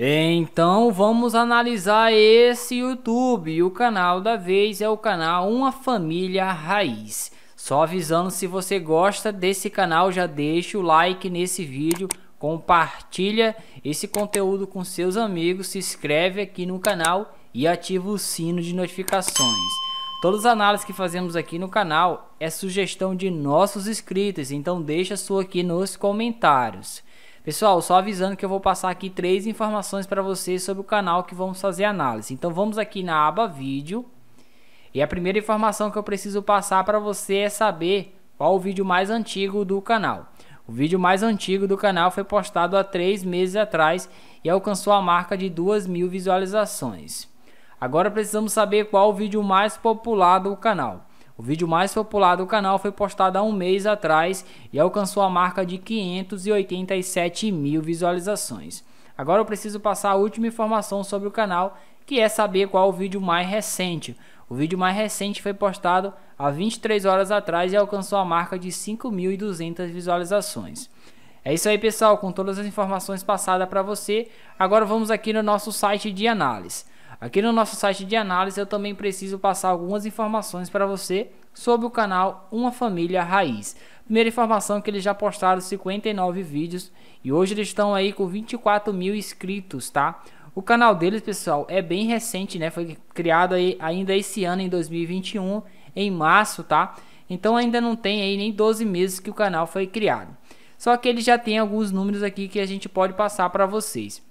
Então vamos analisar esse YouTube. o canal da vez é o canal Uma Família Raiz. Só avisando se você gosta desse canal, já deixa o like nesse vídeo, compartilha esse conteúdo com seus amigos, se inscreve aqui no canal e ativa o sino de notificações. Todas as análises que fazemos aqui no canal é sugestão de nossos inscritos, então deixa sua aqui nos comentários. Pessoal, só avisando que eu vou passar aqui três informações para vocês sobre o canal que vamos fazer análise. Então vamos aqui na aba vídeo. E a primeira informação que eu preciso passar para você é saber qual o vídeo mais antigo do canal. O vídeo mais antigo do canal foi postado há três meses atrás e alcançou a marca de 2 mil visualizações. Agora precisamos saber qual o vídeo mais popular do canal. O vídeo mais popular do canal foi postado há um mês atrás e alcançou a marca de 587 mil visualizações. Agora eu preciso passar a última informação sobre o canal, que é saber qual o vídeo mais recente. O vídeo mais recente foi postado há 23 horas atrás e alcançou a marca de 5.200 visualizações. É isso aí, pessoal, com todas as informações passadas para você. Agora vamos aqui no nosso site de análise. Aqui no nosso site de análise eu também preciso passar algumas informações para você sobre o canal Uma Família Raiz. Primeira informação é que eles já postaram 59 vídeos e hoje eles estão aí com 24 mil inscritos, tá? O canal deles, pessoal, é bem recente, né? Foi criado aí ainda esse ano, em 2021, em março, tá? Então ainda não tem aí nem 12 meses que o canal foi criado. Só que ele já tem alguns números aqui que a gente pode passar para vocês.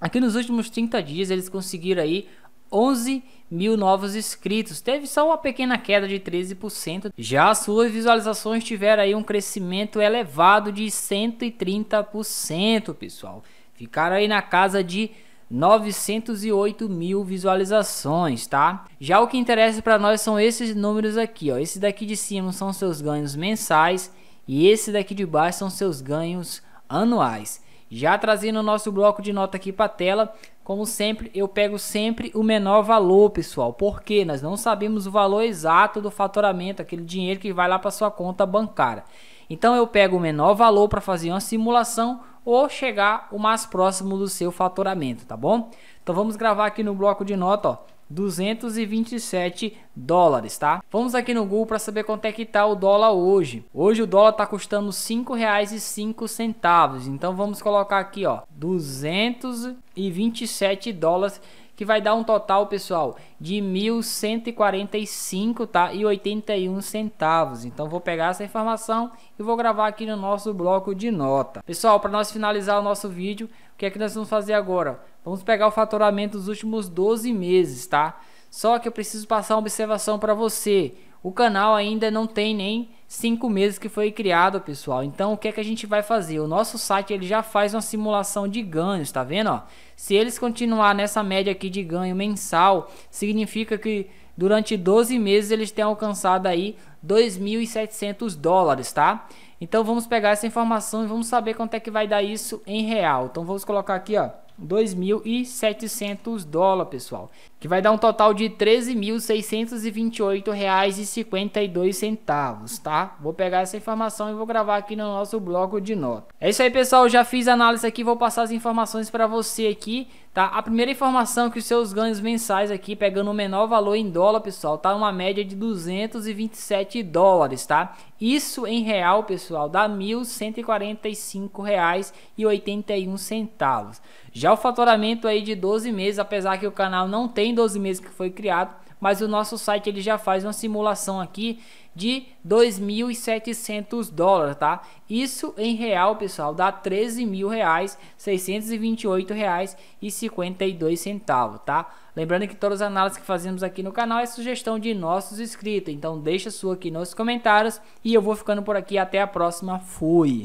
Aqui nos últimos 30 dias eles conseguiram aí 11 mil novos inscritos. Teve só uma pequena queda de 13%. Já suas visualizações tiveram aí um crescimento elevado de 130%, pessoal. Ficaram aí na casa de 908 mil visualizações, tá? Já o que interessa para nós são esses números aqui, ó. Esse daqui de cima são seus ganhos mensais e esse daqui de baixo são seus ganhos anuais. Já trazendo o nosso bloco de nota aqui para a tela, como sempre, eu pego sempre o menor valor, pessoal, porque nós não sabemos o valor exato do faturamento, aquele dinheiro que vai lá para sua conta bancária. Então eu pego o menor valor para fazer uma simulação ou chegar o mais próximo do seu faturamento, tá bom? Então vamos gravar aqui no bloco de nota, ó, 227 dólares, tá? Vamos aqui no Google para saber quanto é que tá o dólar hoje. Hoje o dólar tá custando R$ 5,05. Então vamos colocar aqui, ó, 227 dólares que vai dar um total, pessoal, de 1.145, tá? E 81 centavos. Então vou pegar essa informação e vou gravar aqui no nosso bloco de nota. Pessoal, para nós finalizar o nosso vídeo, o que é que nós vamos fazer agora? Vamos pegar o faturamento dos últimos 12 meses, tá? Só que eu preciso passar uma observação para você. O canal ainda não tem nem 5 meses que foi criado, pessoal. Então, o que é que a gente vai fazer? O nosso site ele já faz uma simulação de ganhos, tá vendo? Ó? Se eles continuar nessa média aqui de ganho mensal, significa que durante 12 meses eles têm alcançado aí 2.700 dólares, tá? Então, vamos pegar essa informação e vamos saber quanto é que vai dar isso em real. Então, vamos colocar aqui, ó. 2.700 dólares, pessoal. Que vai dar um total de 13.628 reais e 52 centavos, tá? Vou pegar essa informação e vou gravar aqui no nosso bloco de nota. É isso aí, pessoal. Já fiz a análise aqui, vou passar as informações para você aqui, tá? A primeira informação é que os seus ganhos mensais aqui, pegando o menor valor em dólar, pessoal, tá uma média de 227 dólares, tá? Isso em real, pessoal, dá R$ 1.145,81. Já já o faturamento aí de 12 meses, apesar que o canal não tem 12 meses que foi criado, mas o nosso site ele já faz uma simulação aqui de 2.700 dólares, tá? Isso em real, pessoal, dá 13 mil reais, 628 reais e 52 centavos, tá? Lembrando que todas as análises que fazemos aqui no canal é sugestão de nossos inscritos, então deixa sua aqui nos comentários e eu vou ficando por aqui, até a próxima, fui!